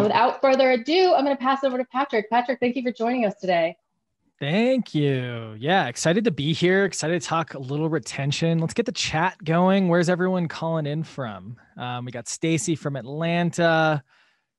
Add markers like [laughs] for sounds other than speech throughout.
And without further ado, I'm going to pass over to Patrick. Patrick, thank you for joining us today. Thank you. Yeah, excited to be here. Excited to talk a little retention. Let's get the chat going. Where's everyone calling in from? Um, we got Stacy from Atlanta,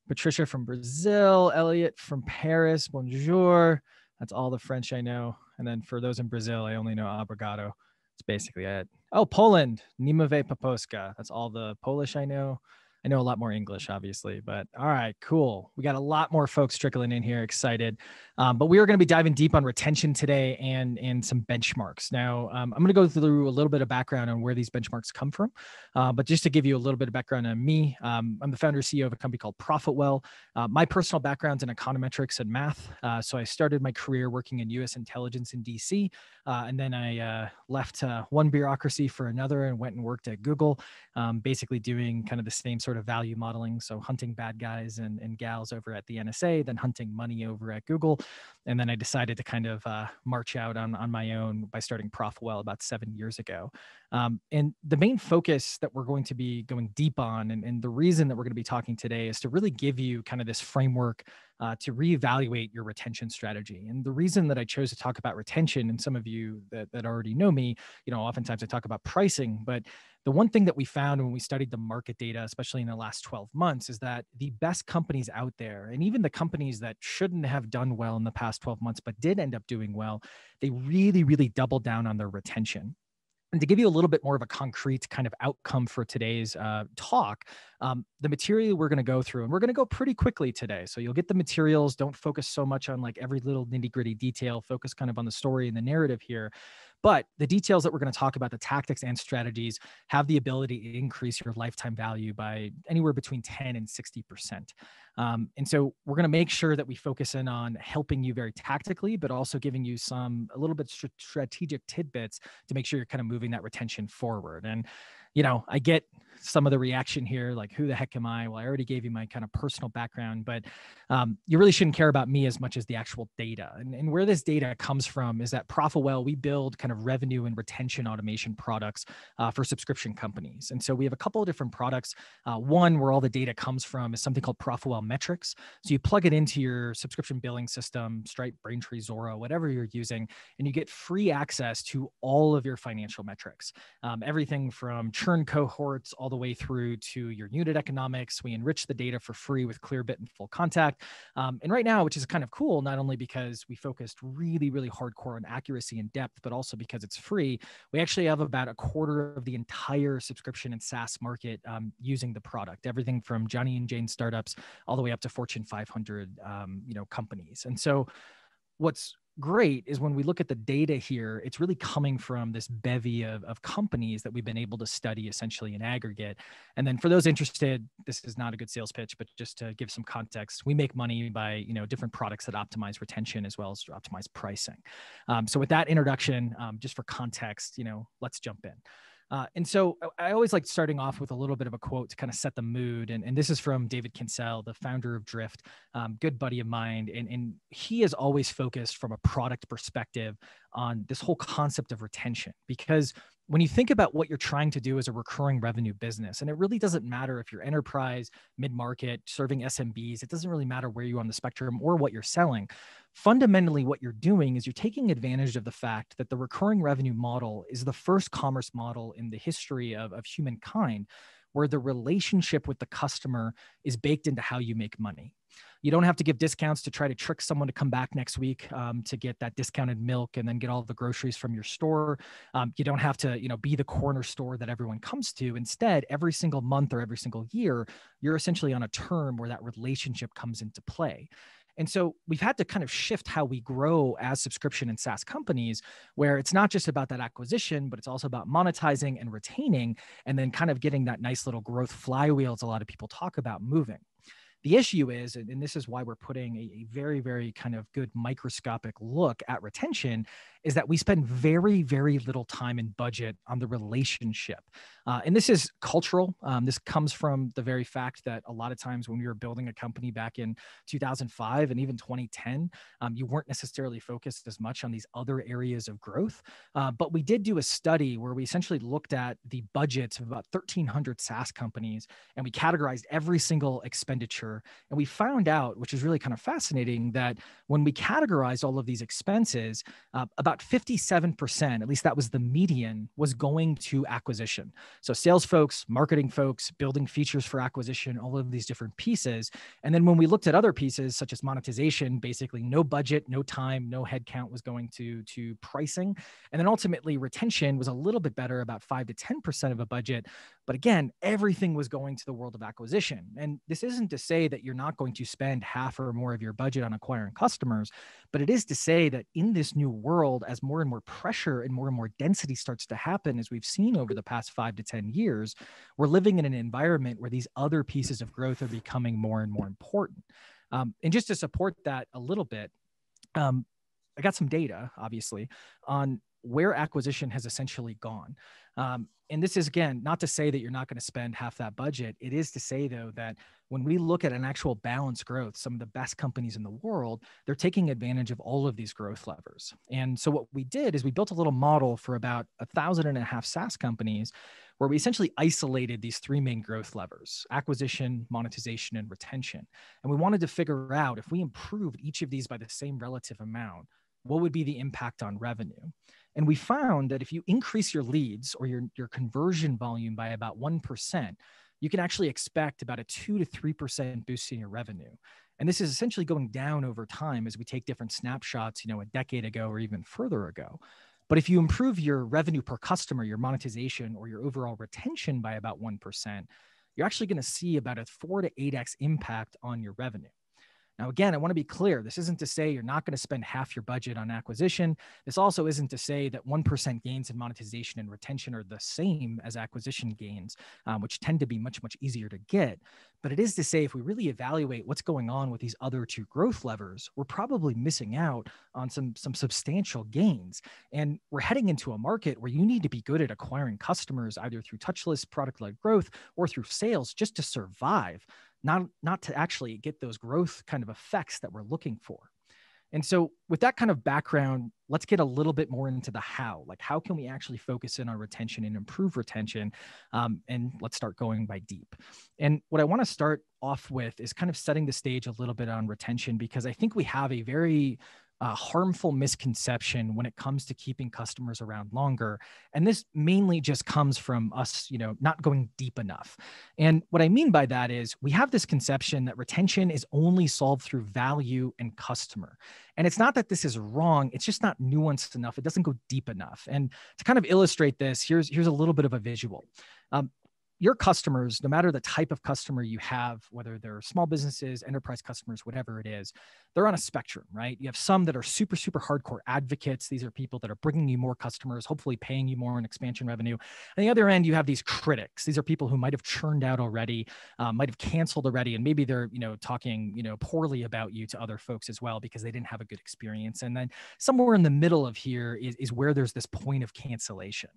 Patricia from Brazil, Elliot from Paris. Bonjour. That's all the French I know. And then for those in Brazil, I only know abrogado. It's basically it. Oh, Poland, Nimawe Paposka. That's all the Polish I know. I know a lot more English, obviously, but all right, cool. We got a lot more folks trickling in here, excited. Um, but we are going to be diving deep on retention today and and some benchmarks. Now, um, I'm going to go through a little bit of background on where these benchmarks come from. Uh, but just to give you a little bit of background on me, um, I'm the founder CEO of a company called Profitwell. Uh, my personal background's in econometrics and math, uh, so I started my career working in U.S. intelligence in D.C., uh, and then I uh, left uh, one bureaucracy for another and went and worked at Google, um, basically doing kind of the same sort sort of value modeling. So hunting bad guys and, and gals over at the NSA, then hunting money over at Google. And then I decided to kind of uh, march out on, on my own by starting Profwell about seven years ago. Um, and the main focus that we're going to be going deep on, and, and the reason that we're going to be talking today is to really give you kind of this framework uh, to reevaluate your retention strategy. And the reason that I chose to talk about retention, and some of you that, that already know me, you know, oftentimes I talk about pricing, but the one thing that we found when we studied the market data, especially in the last 12 months, is that the best companies out there, and even the companies that shouldn't have done well in the past 12 months but did end up doing well, they really, really doubled down on their retention. And to give you a little bit more of a concrete kind of outcome for today's uh, talk, um, the material we're going to go through, and we're going to go pretty quickly today. So you'll get the materials. Don't focus so much on like every little nitty gritty detail. Focus kind of on the story and the narrative here. But the details that we're going to talk about, the tactics and strategies, have the ability to increase your lifetime value by anywhere between 10 and 60%. Um, and so we're going to make sure that we focus in on helping you very tactically, but also giving you some a little bit strategic tidbits to make sure you're kind of moving that retention forward. And, you know, I get some of the reaction here, like who the heck am I? Well, I already gave you my kind of personal background, but um, you really shouldn't care about me as much as the actual data. And, and where this data comes from is that Profitwell, we build kind of revenue and retention automation products uh, for subscription companies. And so we have a couple of different products. Uh, one where all the data comes from is something called Profitwell Metrics. So you plug it into your subscription billing system, Stripe, Braintree, Zora, whatever you're using, and you get free access to all of your financial metrics, um, everything from churn cohorts all the way through to your unit economics. We enrich the data for free with Clearbit and Full Contact. Um, and right now, which is kind of cool, not only because we focused really, really hardcore on accuracy and depth, but also because it's free, we actually have about a quarter of the entire subscription and SaaS market um, using the product. Everything from Johnny and Jane startups all the way up to Fortune 500, um, you know, companies. And so, what's great is when we look at the data here, it's really coming from this bevy of, of companies that we've been able to study essentially in aggregate. And then for those interested, this is not a good sales pitch, but just to give some context, we make money by you know different products that optimize retention as well as optimize pricing. Um, so with that introduction, um, just for context, you know, let's jump in. Uh, and so uh, I always like starting off with a little bit of a quote to kind of set the mood. And, and this is from David Kinsell, the founder of Drift, um, good buddy of mine. And, and he is always focused from a product perspective on this whole concept of retention because when you think about what you're trying to do as a recurring revenue business, and it really doesn't matter if you're enterprise, mid market, serving SMBs, it doesn't really matter where you are on the spectrum or what you're selling. Fundamentally, what you're doing is you're taking advantage of the fact that the recurring revenue model is the first commerce model in the history of, of humankind where the relationship with the customer is baked into how you make money. You don't have to give discounts to try to trick someone to come back next week um, to get that discounted milk and then get all the groceries from your store. Um, you don't have to, you know, be the corner store that everyone comes to. Instead, every single month or every single year, you're essentially on a term where that relationship comes into play. And so we've had to kind of shift how we grow as subscription and SaaS companies, where it's not just about that acquisition, but it's also about monetizing and retaining, and then kind of getting that nice little growth flywheel, that a lot of people talk about moving. The issue is, and this is why we're putting a, very, very kind of good microscopic look at retention, is that we spend very, very little time and budget on the relationship. Uh, and this is cultural. Um, this comes from the very fact that a lot of times when we were building a company back in 2005 and even 2010, um, you weren't necessarily focused as much on these other areas of growth. Uh, but we did do a study where we essentially looked at the budgets of about 1,300 SaaS companies and we categorized every single expenditure year. And we found out, which is really kind of fascinating, that when we categorized all of these expenses, uh, about 57%, at least that was the median, was going to acquisition. So sales folks, marketing folks, building features for acquisition, all of these different pieces. And then when we looked at other pieces, such as monetization, basically no budget, no time, no headcount was going to, to pricing. And then ultimately, retention was a little bit better, about 5 to 10% of a budget. But again, everything was going to the world of acquisition. And this isn't to say that you're not going to spend half or more of your budget on acquiring customers, but it is to say that in this new world, as more and more pressure and more and more density starts to happen, as we've seen over the past five to 10 years, we're living in an environment where these other pieces of growth are becoming more and more important. Um, and just to support that a little bit, um, I got some data, obviously, on where acquisition has essentially gone. Um, and this is again not to say that you're not going to spend half that budget. It is to say though that when we look at an actual balanced growth, some of the best companies in the world, they're taking advantage of all of these growth levers. And so what we did is we built a little model for about a thousand and a half SaaS companies where we essentially isolated these three main growth levers acquisition, monetization, and retention. And we wanted to figure out if we improved each of these by the same relative amount, what would be the impact on revenue? And we found that if you increase your leads or your, your conversion volume by about 1%, you can actually expect about a 2 to 3% boost in your revenue. And this is essentially going down over time as we take different snapshots, you know, a decade ago or even further ago. But if you improve your revenue per customer, your monetization, or your overall retention by about 1%, you're actually going to see about a 4 to 8x impact on your revenue. Now, again, I want to be clear. This isn't to say you're not going to spend half your budget on acquisition. This also isn't to say that 1% gains in monetization and retention are the same as acquisition gains, um, which tend to be much, much easier to get. But it is to say if we really evaluate what's going on with these other two growth levers, we're probably missing out on some, some substantial gains. And we're heading into a market where you need to be good at acquiring customers either through touchless product led growth or through sales just to survive not not to actually get those growth kind of effects that we're looking for and so with that kind of background let's get a little bit more into the how like how can we actually focus in on retention and improve retention um, and let's start going by deep and what i want to start off with is kind of setting the stage a little bit on retention because i think we have a very uh, harmful misconception when it comes to keeping customers around longer. And this mainly just comes from us, you know, not going deep enough. And what I mean by that is we have this conception that retention is only solved through value and customer. And it's not that this is wrong, it's just not nuanced enough. It doesn't go deep enough. And to kind of illustrate this, here's here's a little bit of a visual. Um, your customers, no matter the type of customer you have, whether they're small businesses, enterprise customers, whatever it is, they're on a spectrum, right? You have some that are super, super hardcore advocates. These are people that are bringing you more customers, hopefully paying you more in expansion revenue. On the other end, you have these critics. These are people who might have churned out already, uh, might have canceled already, and maybe they're you know talking you know poorly about you to other folks as well because they didn't have a good experience. And then somewhere in the middle of here is, is where there's this point of cancellation.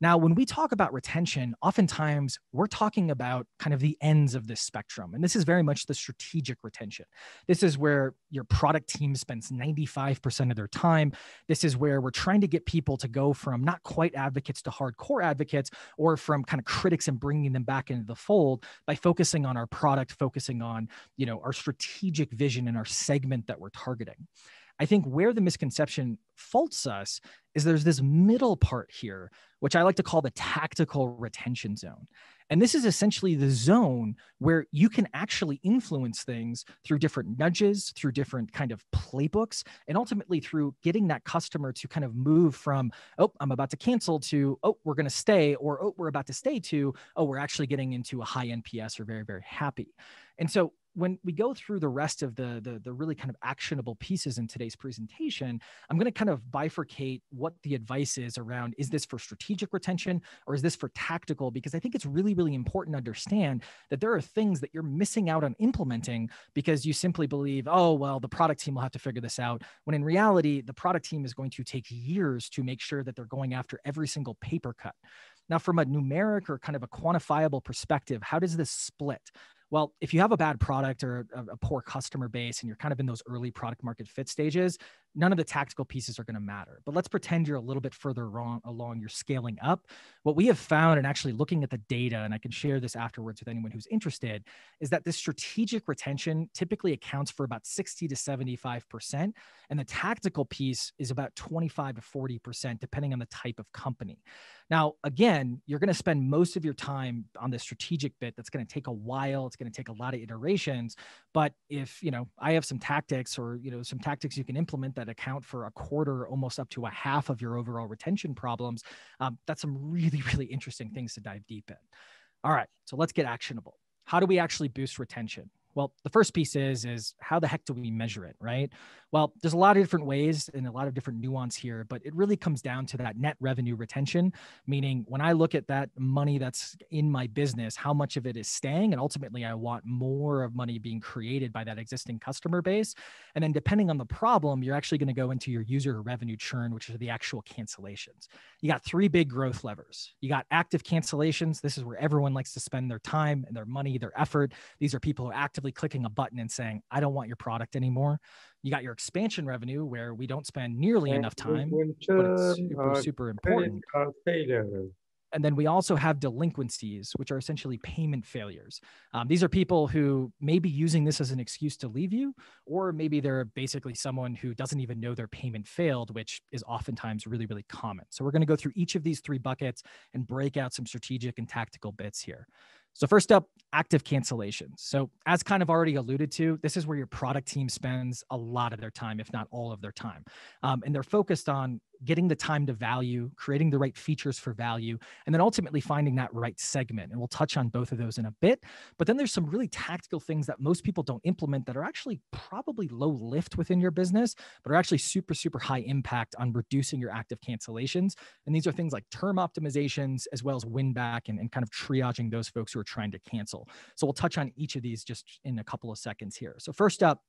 Now, when we talk about retention, oftentimes we're talking about kind of the ends of this spectrum. And this is very much the strategic retention. This is where your product team spends 95% of their time. This is where we're trying to get people to go from not quite advocates to hardcore advocates or from kind of critics and bringing them back into the fold by focusing on our product, focusing on, you know, our strategic vision and our segment that we're targeting. I think where the misconception faults us is there's this middle part here, which I like to call the tactical retention zone. And this is essentially the zone where you can actually influence things through different nudges, through different kind of playbooks, and ultimately through getting that customer to kind of move from, oh, I'm about to cancel to, oh, we're going to stay, or oh, we're about to stay to, oh, we're actually getting into a high NPS or very, very happy. And so when we go through the rest of the, the, the really kind of actionable pieces in today's presentation, I'm going to kind of bifurcate what the advice is around is this for strategic retention or is this for tactical? Because I think it's really, really important to understand that there are things that you're missing out on implementing because you simply believe, oh, well, the product team will have to figure this out. When in reality, the product team is going to take years to make sure that they're going after every single paper cut. Now, from a numeric or kind of a quantifiable perspective, how does this split? Well, if you have a bad product or a, a poor customer base and you're kind of in those early product market fit stages, none of the tactical pieces are going to matter. But let's pretend you're a little bit further wrong along, you're scaling up. What we have found, and actually looking at the data, and I can share this afterwards with anyone who's interested, is that this strategic retention typically accounts for about 60 to 75%. And the tactical piece is about 25 to 40%, depending on the type of company. Now, again, you're going to spend most of your time on the strategic bit that's going to take a while, it's going to take a lot of iterations. But if, you know, I have some tactics or, you know, some tactics you can implement that that account for a quarter, almost up to a half of your overall retention problems, um, that's some really, really interesting things to dive deep in. All right, so let's get actionable. How do we actually boost retention? Well, the first piece is is how the heck do we measure it, right? Well, there's a lot of different ways and a lot of different nuance here, but it really comes down to that net revenue retention, meaning when I look at that money that's in my business, how much of it is staying and ultimately I want more of money being created by that existing customer base. And then depending on the problem, you're actually going to go into your user revenue churn, which are the actual cancellations. You got three big growth levers. You got active cancellations. This is where everyone likes to spend their time and their money, their effort. These are people who actively clicking a button and saying, I don't want your product anymore. You got your expansion revenue where we don't spend nearly and enough time, but it's super, super important. And then we also have delinquencies, which are essentially payment failures. Um, these are people who may be using this as an excuse to leave you, or maybe they're basically someone who doesn't even know their payment failed, which is oftentimes really, really common. So we're going to go through each of these three buckets and break out some strategic and tactical bits here. So, first up, active cancellations. So, as kind of already alluded to, this is where your product team spends a lot of their time, if not all of their time. Um, and they're focused on getting the time to value, creating the right features for value, and then ultimately finding that right segment. And we'll touch on both of those in a bit. But then there's some really tactical things that most people don't implement that are actually probably low lift within your business, but are actually super, super high impact on reducing your active cancellations. And these are things like term optimizations, as well as win back and, and kind of triaging those folks who are trying to cancel. So we'll touch on each of these just in a couple of seconds here. So, first up,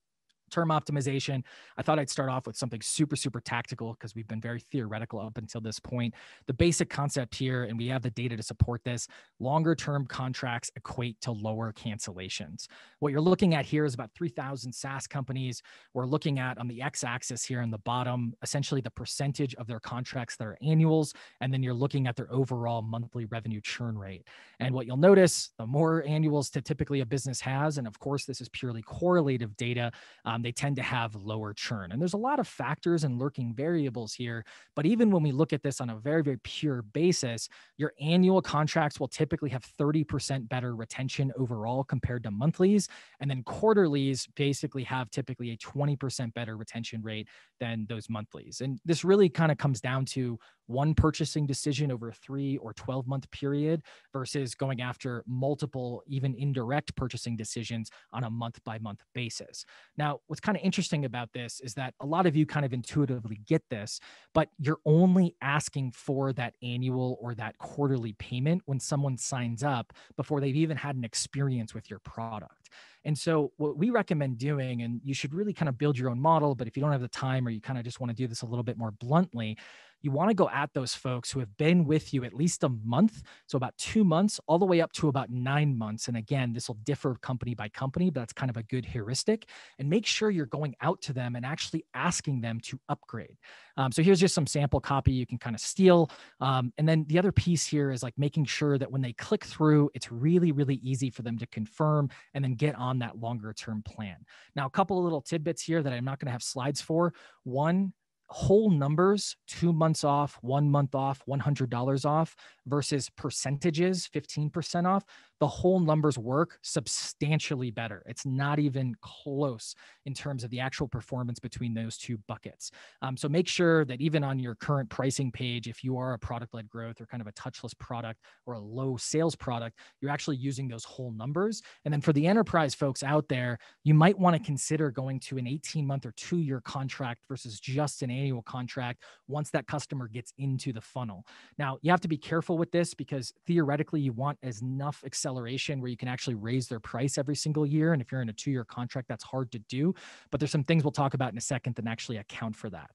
term optimization. I thought I'd start off with something super, super tactical because we've been very theoretical up until this point. The basic concept here, and we have the data to support this longer term contracts equate to lower cancellations. What you're looking at here is about 3,000 SaaS companies. We're looking at on the x axis here in the bottom, essentially the percentage of their contracts that are annuals. And then you're looking at their overall monthly revenue churn rate. And what you'll notice, the more annuals to typically a business has, and of course, this is purely correlative data. Uh, um, they tend to have lower churn. And there's a lot of factors and lurking variables here. But even when we look at this on a very, very pure basis, your annual contracts will typically have 30% better retention overall compared to monthlies. And then quarterlies basically have typically a 20% better retention rate than those monthlies. And this really kind of comes down to one purchasing decision over a three or 12 month period versus going after multiple, even indirect purchasing decisions on a month by month basis. Now, what's kind of interesting about this is that a lot of you kind of intuitively get this, but you're only asking for that annual or that quarterly payment when someone signs up before they've even had an experience with your product. And so, what we recommend doing, and you should really kind of build your own model, but if you don't have the time or you kind of just want to do this a little bit more bluntly, you want to go at those folks who have been with you at least a month. So about two months, all the way up to about nine months. And again, this will differ company by company, but that's kind of a good heuristic. And make sure you're going out to them and actually asking them to upgrade. Um, so here's just some sample copy you can kind of steal. Um, and then the other piece here is like making sure that when they click through, it's really, really easy for them to confirm and then get on that longer term plan. Now, a couple of little tidbits here that I'm not going to have slides for. One, whole numbers two months off, one month off, $100 off versus percentages 15% off the whole numbers work substantially better. It's not even close in terms of the actual performance between those two buckets. Um, so make sure that even on your current pricing page, if you are a product led growth or kind of a touchless product or a low sales product, you're actually using those whole numbers. And then for the enterprise folks out there, you might want to consider going to an 18 month or two year contract versus just an annual contract once that customer gets into the funnel. Now, you have to be careful with this because theoretically, you want as enough acceleration where you can actually raise their price every single year. And if you're in a two year contract, that's hard to do. But there's some things we'll talk about in a second that actually account for that.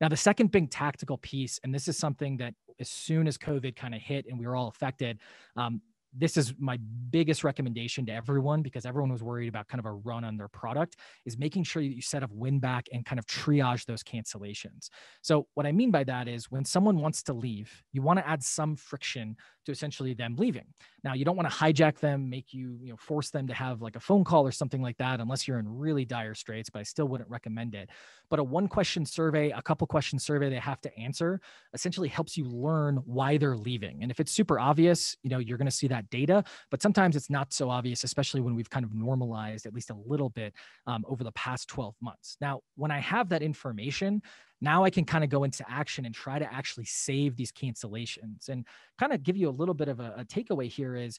Now, the second big tactical piece, and this is something that as soon as COVID kind of hit and we were all affected, um, this is my biggest recommendation to everyone because everyone was worried about kind of a run on their product is making sure that you set up win back and kind of triage those cancellations. So what I mean by that is when someone wants to leave, you want to add some friction to essentially them leaving. Now you don't want to hijack them, make you, you know, force them to have like a phone call or something like that unless you're in really dire straits, but I still wouldn't recommend it. But a one question survey, a couple question survey they have to answer essentially helps you learn why they're leaving. And if it's super obvious, you know, you're going to see that data. But sometimes it's not so obvious, especially when we've kind of normalized at least a little bit um, over the past 12 months. Now, when I have that information, now I can kind of go into action and try to actually save these cancellations and kind of give you a little bit of a, a takeaway here is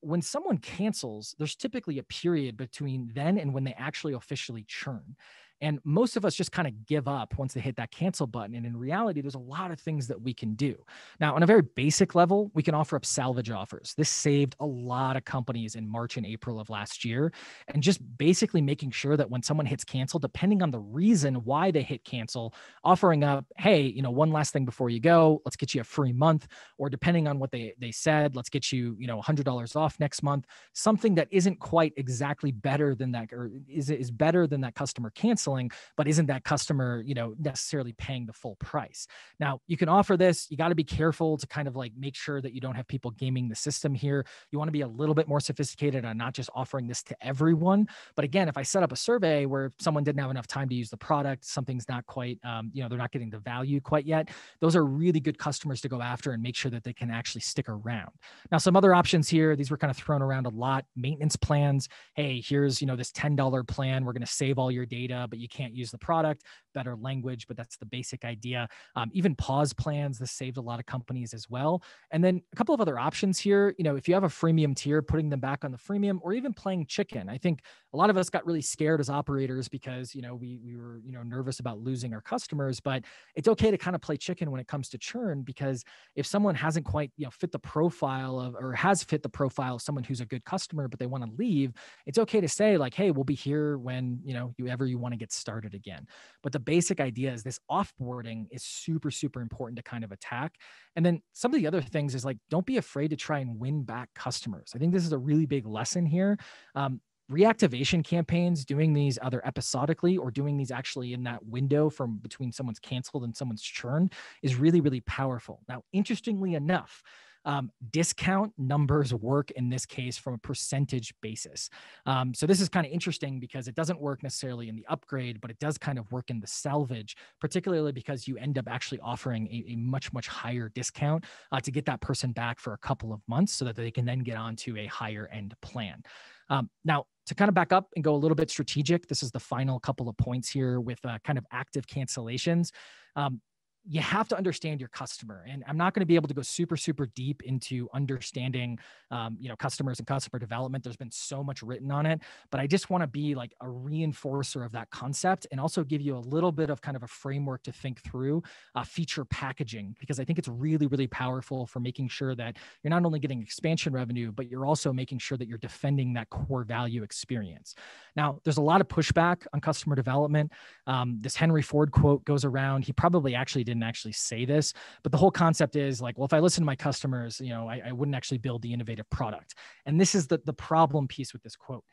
when someone cancels, there's typically a period between then and when they actually officially churn. And most of us just kind of give up once they hit that cancel button. And in reality, there's a lot of things that we can do. Now, on a very basic level, we can offer up salvage offers. This saved a lot of companies in March and April of last year. And just basically making sure that when someone hits cancel, depending on the reason why they hit cancel, offering up, hey, you know, one last thing before you go, let's get you a free month, or depending on what they they said, let's get you, you know, $100 off next month, something that isn't quite exactly better than that or is, is better than that customer cancel canceling, but isn't that customer, you know, necessarily paying the full price? Now, you can offer this. You got to be careful to kind of like make sure that you don't have people gaming the system here. You want to be a little bit more sophisticated on not just offering this to everyone. But again, if I set up a survey where someone didn't have enough time to use the product, something's not quite, um, you know, they're not getting the value quite yet. Those are really good customers to go after and make sure that they can actually stick around. Now, some other options here, these were kind of thrown around a lot. Maintenance plans. Hey, here's, you know, this $10 plan. We're going to save all your data, but you can't use the product, better language, but that's the basic idea. Um, even pause plans, this saved a lot of companies as well. And then a couple of other options here, you know, if you have a freemium tier, putting them back on the freemium or even playing chicken. I think a lot of us got really scared as operators because, you know, we, we were, you know, nervous about losing our customers, but it's okay to kind of play chicken when it comes to churn because if someone hasn't quite, you know, fit the profile of or has fit the profile of someone who's a good customer, but they want to leave, it's okay to say like, hey, we'll be here when, you know, you ever you want to get get started again. But the basic idea is this offboarding is super, super important to kind of attack. And then some of the other things is like, don't be afraid to try and win back customers. I think this is a really big lesson here. Um, reactivation campaigns doing these either episodically or doing these actually in that window from between someone's canceled and someone's churned is really really powerful now interestingly enough um, discount numbers work in this case from a percentage basis. Um, so this is kind of interesting because it doesn't work necessarily in the upgrade, but it does kind of work in the salvage, particularly because you end up actually offering a, a much, much higher discount uh, to get that person back for a couple of months so that they can then get onto a higher end plan. Um, now, to kind of back up and go a little bit strategic, this is the final couple of points here with uh, kind of active cancellations. Um, you have to understand your customer and i'm not going to be able to go super super deep into understanding um, you know customers and customer development there's been so much written on it but i just want to be like a reinforcer of that concept and also give you a little bit of kind of a framework to think through uh, feature packaging because i think it's really really powerful for making sure that you're not only getting expansion revenue but you're also making sure that you're defending that core value experience now there's a lot of pushback on customer development um, this henry ford quote goes around he probably actually did didn't actually say this, but the whole concept is like, well, if I listen to my customers, you know, I, I wouldn't actually build the innovative product. And this is the, the problem piece with this quote.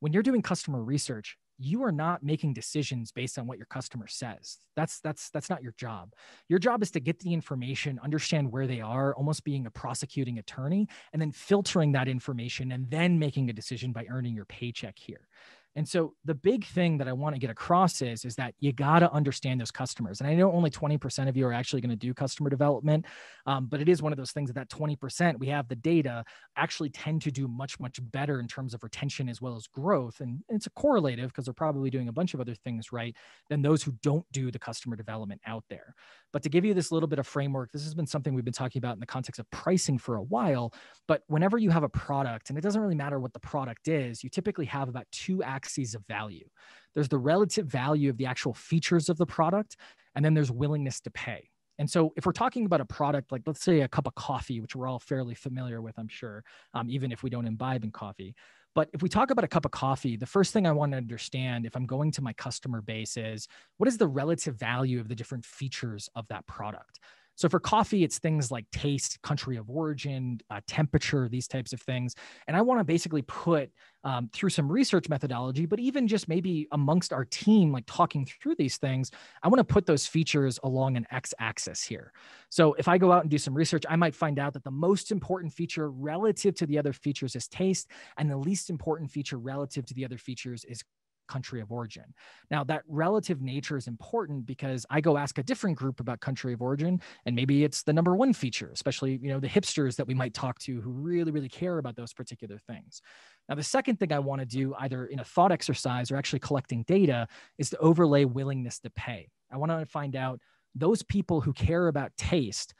When you're doing customer research, you are not making decisions based on what your customer says that's that's that's not your job your job is to get the information understand where they are almost being a prosecuting attorney and then filtering that information and then making a decision by earning your paycheck here and so the big thing that I want to get across is is that you got to understand those customers. And I know only 20% of you are actually going to do customer development, um, but it is one of those things that that 20% we have the data actually tend to do much much better in terms of retention as well as growth. And it's a correlative because they're probably doing a bunch of other things right than those who don't do the customer development out there. But to give you this little bit of framework, this has been something we've been talking about in the context of pricing for a while. But whenever you have a product, and it doesn't really matter what the product is, you typically have about two actions axes of value. There's the relative value of the actual features of the product, and then there's willingness to pay. And so, if we're talking about a product like, let's say, a cup of coffee, which we're all fairly familiar with, I'm sure, um, even if we don't imbibe in coffee. But if we talk about a cup of coffee, the first thing I want to understand if I'm going to my customer base is what is the relative value of the different features of that product? So for coffee, it's things like taste, country of origin, uh, temperature, these types of things. And I want to basically put um, through some research methodology, but even just maybe amongst our team, like talking through these things, I want to put those features along an x axis here. So if I go out and do some research, I might find out that the most important feature relative to the other features is taste, and the least important feature relative to the other features is country of origin. Now, that relative nature is important because I go ask a different group about country of origin, and maybe it's the number one feature, especially, you know, the hipsters that we might talk to who really, really care about those particular things. Now, the second thing I want to do, either in a thought exercise or actually collecting data, is to overlay willingness to pay. I want to find out those people who care about taste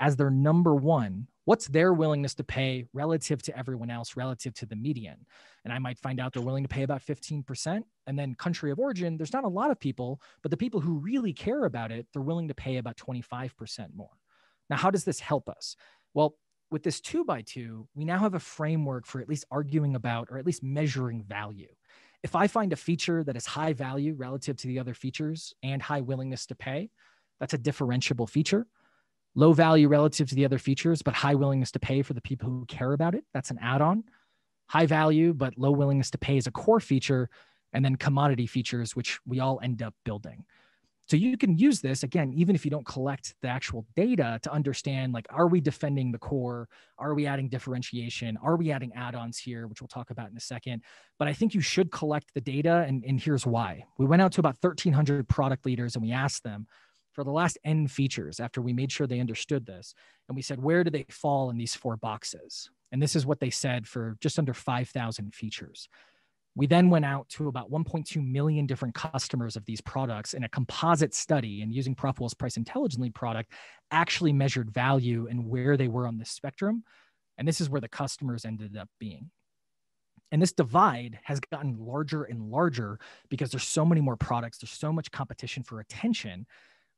as their number one what's their willingness to pay relative to everyone else, relative to the median? And I might find out they're willing to pay about 15%. And then country of origin, there's not a lot of people, but the people who really care about it, they're willing to pay about 25% more. Now, how does this help us? Well, with this two by two, we now have a framework for at least arguing about or at least measuring value. If I find a feature that is high value relative to the other features and high willingness to pay, that's a differentiable feature low value relative to the other features, but high willingness to pay for the people who care about it. That's an add on. High value, but low willingness to pay is a core feature. And then commodity features, which we all end up building. So you can use this again, even if you don't collect the actual data to understand like, are we defending the core? Are we adding differentiation? Are we adding add ons here, which we'll talk about in a second? But I think you should collect the data, and, and here's why. We went out to about 1,300 product leaders and we asked them, for the last n features after we made sure they understood this and we said where do they fall in these four boxes and this is what they said for just under 5000 features we then went out to about 1.2 million different customers of these products in a composite study and using Profwell's price intelligently product actually measured value and where they were on the spectrum and this is where the customers ended up being and this divide has gotten larger and larger because there's so many more products there's so much competition for attention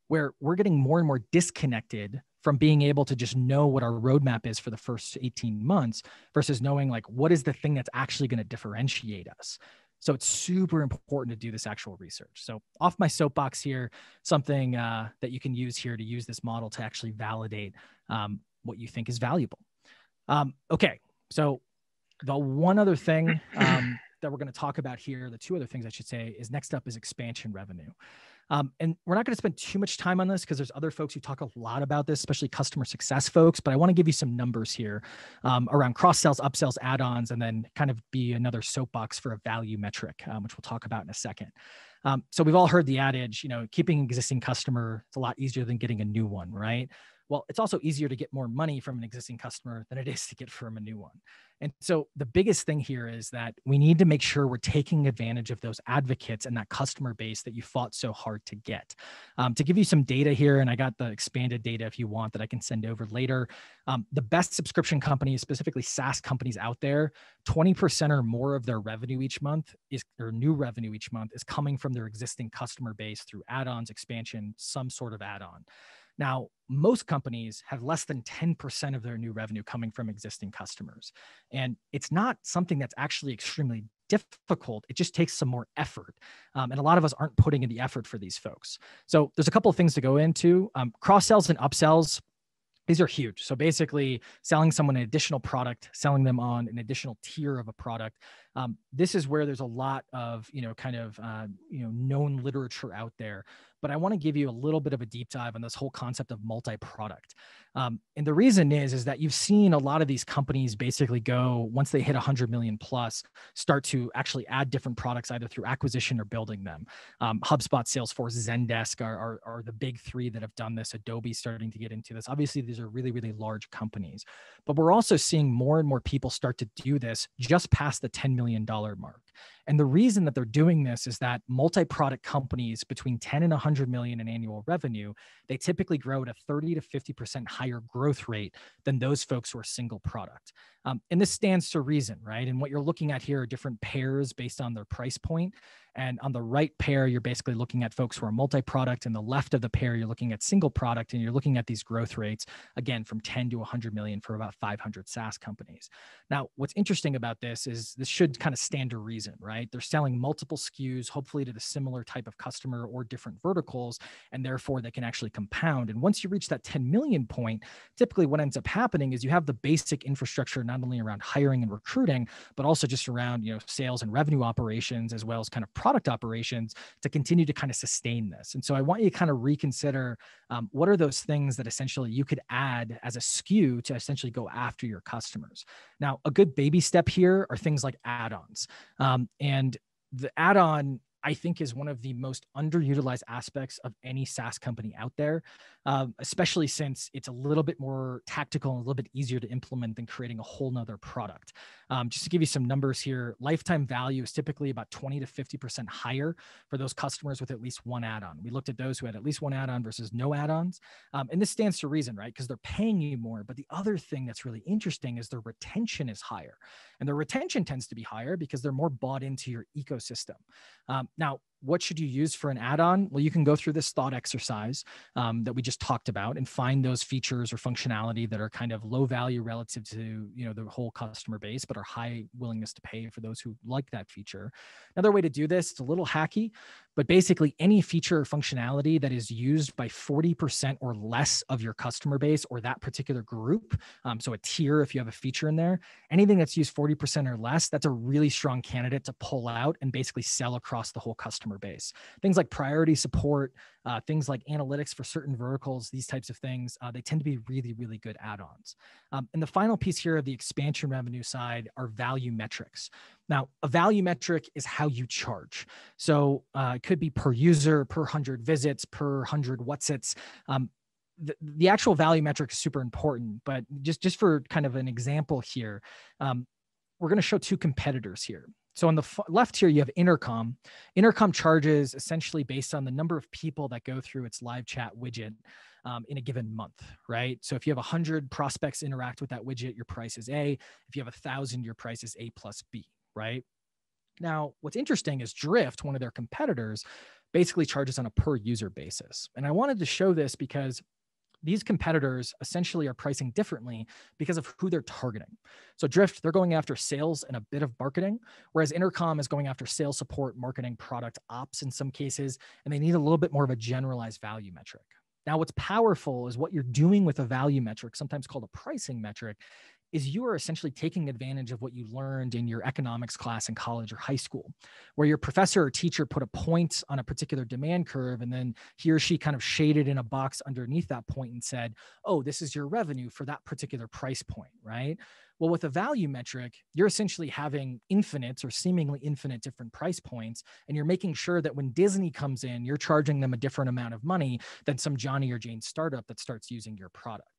where we're getting more and more disconnected from being able to just know what our roadmap is for the first 18 months versus knowing like what is the thing that's actually going to differentiate us so it's super important to do this actual research so off my soapbox here something uh, that you can use here to use this model to actually validate um, what you think is valuable um, okay so the one other thing um, that we're going to talk about here the two other things i should say is next up is expansion revenue um, and we're not going to spend too much time on this because there's other folks who talk a lot about this, especially customer success folks. But I want to give you some numbers here um, around cross sells, upsells, add ons, and then kind of be another soapbox for a value metric, um, which we'll talk about in a second. Um, so we've all heard the adage, you know, keeping existing customer is a lot easier than getting a new one, right? Well, it's also easier to get more money from an existing customer than it is to get from a new one. And so the biggest thing here is that we need to make sure we're taking advantage of those advocates and that customer base that you fought so hard to get. Um, to give you some data here, and I got the expanded data if you want that I can send over later. Um, the best subscription companies, specifically SaaS companies out there, 20% or more of their revenue each month is, or new revenue each month is coming from their existing customer base through add ons, expansion, some sort of add on. Now, most companies have less than 10% of their new revenue coming from existing customers. And it's not something that's actually extremely difficult. It just takes some more effort. Um, and a lot of us aren't putting in the effort for these folks. So there's a couple of things to go into um, cross sells and upsells. These are huge. So basically, selling someone an additional product, selling them on an additional tier of a product. Um, this is where there's a lot of you know kind of uh, you know known literature out there but I want to give you a little bit of a deep dive on this whole concept of multi-product. Um, and the reason is is that you've seen a lot of these companies basically go once they hit 100 million plus, start to actually add different products either through acquisition or building them. Um, HubSpot, Salesforce, Zendesk are, are, are the big three that have done this. Adobe starting to get into this. Obviously, these are really really large companies, but we're also seeing more and more people start to do this just past the 10 million dollar mark. And the reason that they're doing this is that multi-product companies between 10 and 100 100 million in annual revenue, they typically grow at a 30 to 50% higher growth rate than those folks who are single product. Um, and this stands to reason, right? And what you're looking at here are different pairs based on their price point. And on the right pair, you're basically looking at folks who are multi product. And the left of the pair, you're looking at single product. And you're looking at these growth rates, again, from 10 to 100 million for about 500 SaaS companies. Now, what's interesting about this is this should kind of stand to reason, right? They're selling multiple SKUs, hopefully to the similar type of customer or different verticals. And therefore, they can actually compound. And once you reach that 10 million point, typically what ends up happening is you have the basic infrastructure, not only around hiring and recruiting, but also just around, you know, sales and revenue operations, as well as kind of product operations to continue to kind of sustain this. And so I want you to kind of reconsider um, what are those things that essentially you could add as a SKU to essentially go after your customers. Now, a good baby step here are things like add ons. Um, and the add on I think is one of the most underutilized aspects of any SaaS company out there um, especially since it's a little bit more tactical and a little bit easier to implement than creating a whole nother product. Um, just to give you some numbers here, lifetime value is typically about 20 to 50% higher for those customers with at least one add on. We looked at those who had at least one add on versus no add ons. Um, and this stands to reason, right? Because they're paying you more. But the other thing that's really interesting is their retention is higher. And their retention tends to be higher because they're more bought into your ecosystem. Um, now, what should you use for an add-on? Well, you can go through this thought exercise um, that we just talked about and find those features or functionality that are kind of low value relative to you know the whole customer base, but are high willingness to pay for those who like that feature. Another way to do this, it's a little hacky, but basically any feature or functionality that is used by 40% or less of your customer base or that particular group. Um, so a tier, if you have a feature in there, anything that's used 40% or less, that's a really strong candidate to pull out and basically sell across the whole customer base. Things like priority support, uh, things like analytics for certain verticals, these types of things, uh, they tend to be really, really good add ons. Um, and the final piece here of the expansion revenue side are value metrics. Now, a value metric is how you charge. So uh, it could be per user, per 100 visits, per 100 whatsits. Um, the, the actual value metric is super important, but just, just for kind of an example here, um, we're going to show two competitors here. So on the f- left here, you have Intercom. Intercom charges essentially based on the number of people that go through its live chat widget um, in a given month, right? So if you have 100 prospects interact with that widget, your price is A. If you have 1,000, your price is A plus B right? Now, what's interesting is Drift, one of their competitors, basically charges on a per user basis. And I wanted to show this because these competitors essentially are pricing differently because of who they're targeting. So Drift, they're going after sales and a bit of marketing, whereas Intercom is going after sales support, marketing, product ops in some cases, and they need a little bit more of a generalized value metric. Now, what's powerful is what you're doing with a value metric, sometimes called a pricing metric, is you are essentially taking advantage of what you learned in your economics class in college or high school, where your professor or teacher put a point on a particular demand curve, and then he or she kind of shaded in a box underneath that point and said, oh, this is your revenue for that particular price point, right? Well, with a value metric, you're essentially having infinite or seemingly infinite different price points. And you're making sure that when Disney comes in, you're charging them a different amount of money than some Johnny or Jane startup that starts using your product.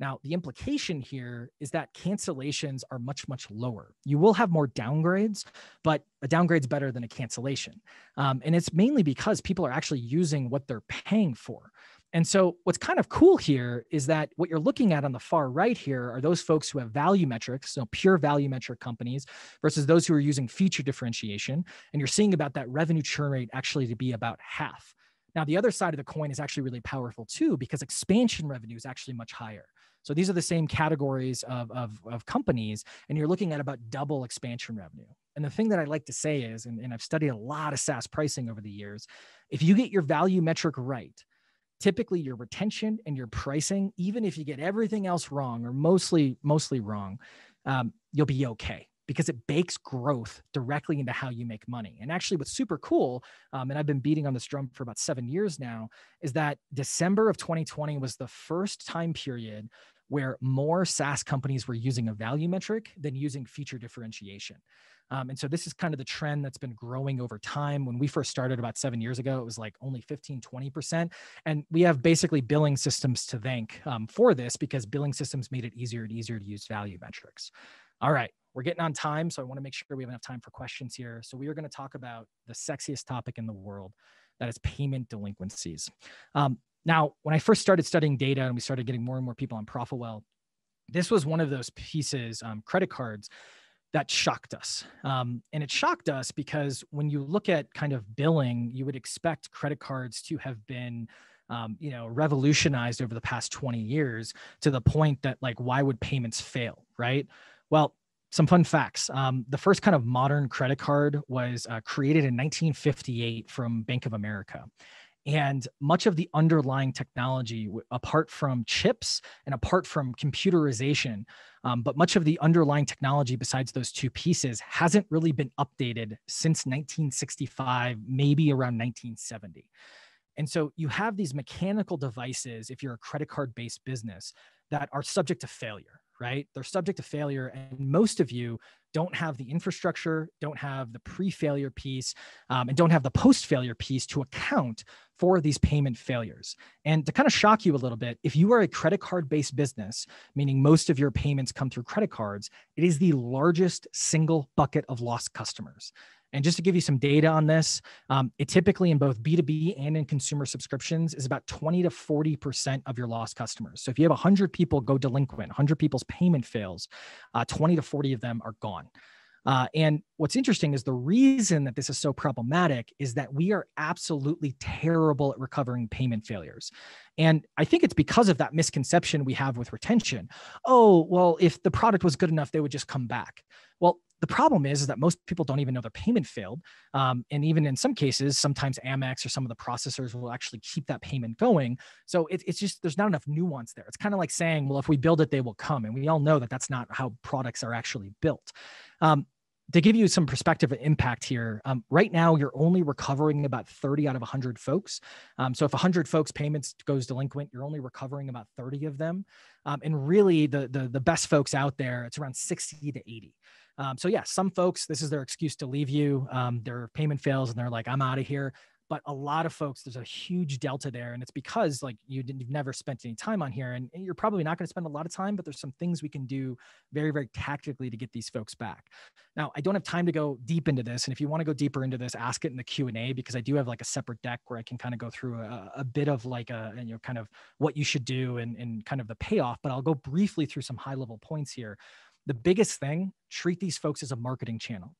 Now, the implication here is that cancellations are much, much lower. You will have more downgrades, but a downgrade's better than a cancellation. Um, and it's mainly because people are actually using what they're paying for. And so, what's kind of cool here is that what you're looking at on the far right here are those folks who have value metrics, so pure value metric companies, versus those who are using feature differentiation. And you're seeing about that revenue churn rate actually to be about half. Now, the other side of the coin is actually really powerful too, because expansion revenue is actually much higher. So these are the same categories of, of, of companies, and you're looking at about double expansion revenue. And the thing that I like to say is, and, and I've studied a lot of SaaS pricing over the years, if you get your value metric right, typically your retention and your pricing, even if you get everything else wrong or mostly mostly wrong, um, you'll be okay because it bakes growth directly into how you make money. And actually, what's super cool, um, and I've been beating on this drum for about seven years now, is that December of 2020 was the first time period where more SaaS companies were using a value metric than using feature differentiation. Um, and so this is kind of the trend that's been growing over time. When we first started about seven years ago, it was like only 15, 20%. And we have basically billing systems to thank um, for this because billing systems made it easier and easier to use value metrics. All right, we're getting on time, so I want to make sure we have enough time for questions here. So we are going to talk about the sexiest topic in the world, that is payment delinquencies. Um, now, when I first started studying data and we started getting more and more people on Profitwell, this was one of those pieces, um, credit cards, that shocked us. Um, and it shocked us because when you look at kind of billing, you would expect credit cards to have been. Um, you know, revolutionized over the past 20 years to the point that, like, why would payments fail? Right. Well, some fun facts. Um, the first kind of modern credit card was uh, created in 1958 from Bank of America. And much of the underlying technology, apart from chips and apart from computerization, um, but much of the underlying technology besides those two pieces hasn't really been updated since 1965, maybe around 1970. And so you have these mechanical devices, if you're a credit card based business, that are subject to failure, right? They're subject to failure. And most of you don't have the infrastructure, don't have the pre failure piece, um, and don't have the post failure piece to account for these payment failures. And to kind of shock you a little bit, if you are a credit card based business, meaning most of your payments come through credit cards, it is the largest single bucket of lost customers. And just to give you some data on this, um, it typically in both B2B and in consumer subscriptions is about 20 to 40% of your lost customers. So if you have 100 people go delinquent, 100 people's payment fails, uh, 20 to 40 of them are gone. Uh, and what's interesting is the reason that this is so problematic is that we are absolutely terrible at recovering payment failures. And I think it's because of that misconception we have with retention. Oh, well, if the product was good enough, they would just come back. Well, the problem is, is that most people don't even know their payment failed. Um, and even in some cases, sometimes Amex or some of the processors will actually keep that payment going. So it, it's just, there's not enough nuance there. It's kind of like saying, well, if we build it, they will come. And we all know that that's not how products are actually built. Um, to give you some perspective of impact here, um, right now you're only recovering about 30 out of 100 folks. Um, so if 100 folks' payments goes delinquent, you're only recovering about 30 of them. Um, and really, the, the the best folks out there, it's around 60 to 80. Um, so yeah, some folks, this is their excuse to leave you. Um, their payment fails and they're like, I'm out of here. But a lot of folks, there's a huge delta there. And it's because like you have never spent any time on here and you're probably not going to spend a lot of time, but there's some things we can do very, very tactically to get these folks back. Now I don't have time to go deep into this. And if you want to go deeper into this, ask it in the Q and A because I do have like a separate deck where I can kind of go through a, a bit of like a, you know, kind of what you should do and, and kind of the payoff, but I'll go briefly through some high level points here the biggest thing treat these folks as a marketing channel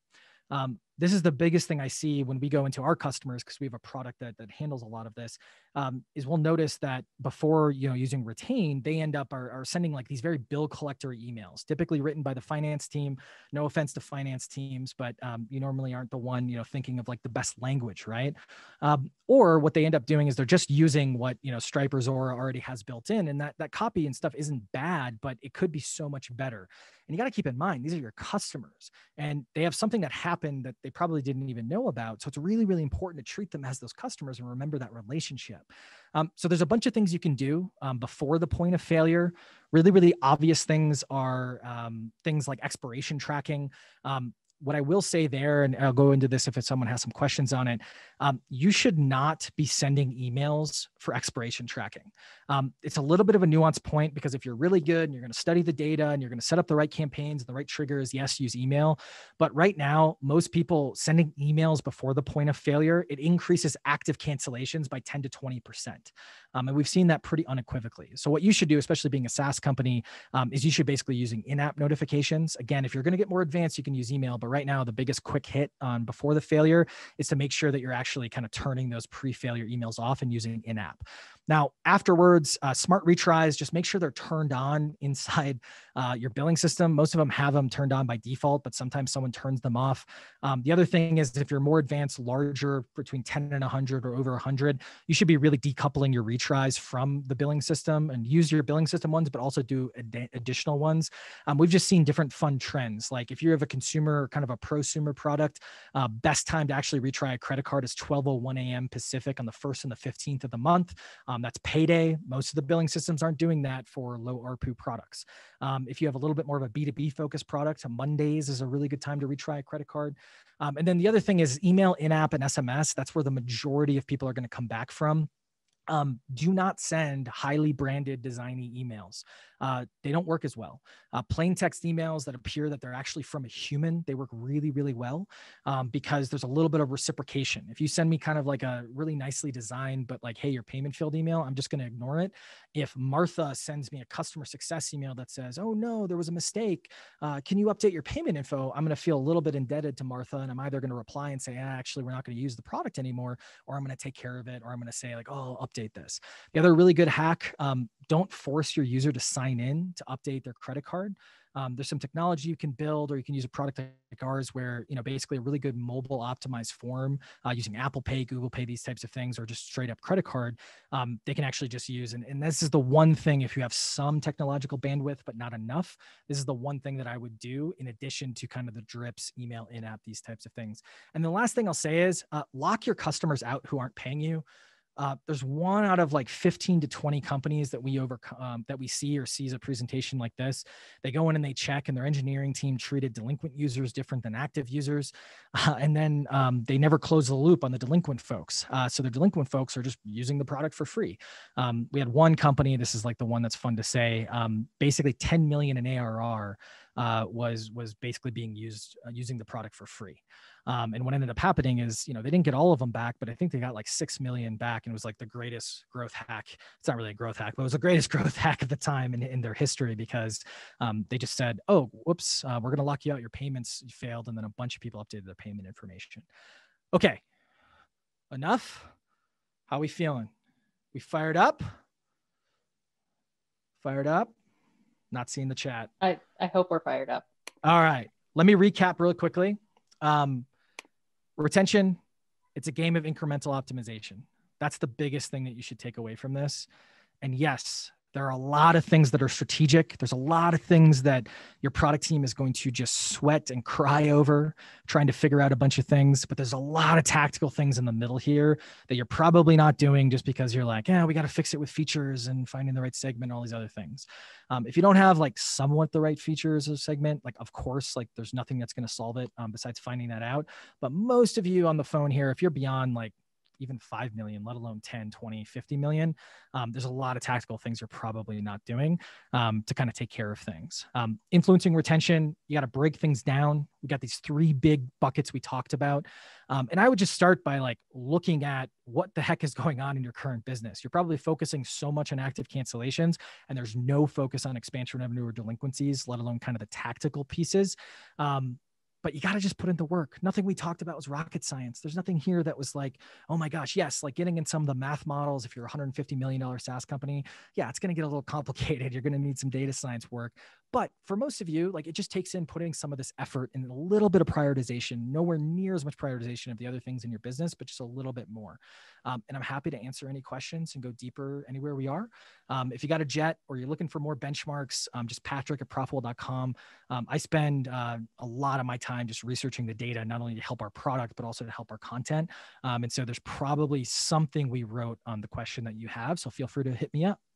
um, this is the biggest thing I see when we go into our customers because we have a product that, that handles a lot of this. Um, is we'll notice that before you know using retain, they end up are, are, sending like these very bill collector emails, typically written by the finance team. No offense to finance teams, but um, you normally aren't the one you know thinking of like the best language, right? Um, or what they end up doing is they're just using what you know Stripe or Zora already has built in, and that that copy and stuff isn't bad, but it could be so much better. And you got to keep in mind these are your customers, and they have something that happened that they they probably didn't even know about. So it's really, really important to treat them as those customers and remember that relationship. Um, so there's a bunch of things you can do um, before the point of failure. Really, really obvious things are um, things like expiration tracking. Um, what I will say there, and I'll go into this if someone has some questions on it, um, you should not be sending emails for expiration tracking. Um, it's a little bit of a nuanced point because if you're really good and you're going to study the data and you're going to set up the right campaigns and the right triggers, yes, use email. But right now, most people sending emails before the point of failure, it increases active cancellations by 10 to 20%. Um, and we've seen that pretty unequivocally. So, what you should do, especially being a SaaS company, um, is you should basically using in app notifications. Again, if you're going to get more advanced, you can use email. But right now, the biggest quick hit on before the failure is to make sure that you're actually actually kind of turning those pre-failure emails off and using in-app. Now, afterwards, uh, smart retries, just make sure they're turned on [laughs] inside uh, your billing system. Most of them have them turned on by default, but sometimes someone turns them off. Um, the other thing is if you're more advanced, larger, between 10 and 100 or over 100, you should be really decoupling your retries from the billing system and use your billing system ones, but also do ad- additional ones. Um, we've just seen different fun trends. Like if you have a consumer, kind of a prosumer product, uh, best time to actually retry a credit card is 12:01 a.m. Pacific on the first and the 15th of the month. Um, um, that's payday. Most of the billing systems aren't doing that for low ARPU products. Um, if you have a little bit more of a B2B focused product, Mondays is a really good time to retry a credit card. Um, and then the other thing is email, in app, and SMS. That's where the majority of people are going to come back from. Um, do not send highly branded designy emails uh, they don't work as well. Uh, plain text emails that appear that they're actually from a human, they work really, really well um, because there's a little bit of reciprocation. If you send me kind of like a really nicely designed, but like, hey, your payment field email, I'm just going to ignore it. If Martha sends me a customer success email that says, oh no, there was a mistake, uh, can you update your payment info? I'm going to feel a little bit indebted to Martha and I'm either going to reply and say, ah, actually, we're not going to use the product anymore, or I'm going to take care of it, or I'm going to say, like, oh, I'll update this. The other really good hack, um, don't force your user to sign in to update their credit card. Um, there's some technology you can build, or you can use a product like ours, where you know basically a really good mobile optimized form uh, using Apple Pay, Google Pay, these types of things, or just straight up credit card. Um, they can actually just use, and, and this is the one thing if you have some technological bandwidth but not enough, this is the one thing that I would do in addition to kind of the drips, email, in app, these types of things. And the last thing I'll say is uh, lock your customers out who aren't paying you. Uh, there's one out of like 15 to 20 companies that we overcome um, that we see or sees a presentation like this. They go in and they check, and their engineering team treated delinquent users different than active users, [laughs] uh, and then um, they never close the loop on the delinquent folks. Uh, so the delinquent folks are just using the product for free. Um, we had one company. This is like the one that's fun to say. Um, basically, 10 million in ARR uh, was was basically being used uh, using the product for free. Um, and what ended up happening is, you know, they didn't get all of them back, but I think they got like six million back, and it was like the greatest growth hack. It's not really a growth hack, but it was the greatest [laughs] growth hack of the time in, in their history because um, they just said, "Oh, whoops, uh, we're going to lock you out. Your payments failed," and then a bunch of people updated their payment information. Okay, enough. How we feeling? We fired up. Fired up. Not seeing the chat. I, I hope we're fired up. All right. Let me recap real quickly. Um, retention, it's a game of incremental optimization. That's the biggest thing that you should take away from this. And yes, there are a lot of things that are strategic. There's a lot of things that your product team is going to just sweat and cry over trying to figure out a bunch of things. But there's a lot of tactical things in the middle here that you're probably not doing just because you're like, yeah, we got to fix it with features and finding the right segment, and all these other things. Um, if you don't have like somewhat the right features of segment, like of course, like there's nothing that's going to solve it um, besides finding that out. But most of you on the phone here, if you're beyond like even 5 million, let alone 10, 20, 50 million, um, there's a lot of tactical things you're probably not doing um, to kind of take care of things. Um, influencing retention, you got to break things down. We got these three big buckets we talked about. Um, and I would just start by like looking at what the heck is going on in your current business. You're probably focusing so much on active cancellations and there's no focus on expansion revenue or delinquencies, let alone kind of the tactical pieces. Um, but you got to just put in the work. Nothing we talked about was rocket science. There's nothing here that was like, oh my gosh, yes, like getting in some of the math models. If you're a $150 million SaaS company, yeah, it's going to get a little [laughs] complicated. You're going to need some data science work. But for most of you, like it just takes in putting some of this effort and a little bit of prioritization, nowhere near as much prioritization of the other things in your business, but just a little bit more. Um, and I'm happy to answer any questions and go deeper anywhere we are. Um, if you got a jet or you're looking for more benchmarks, um, just patrick at profitable.com. Um, I spend uh, a lot of my time just researching the data, not only to help our product, but also to help our content. Um, and so there's probably something we wrote on the question that you have. So feel free to hit me up.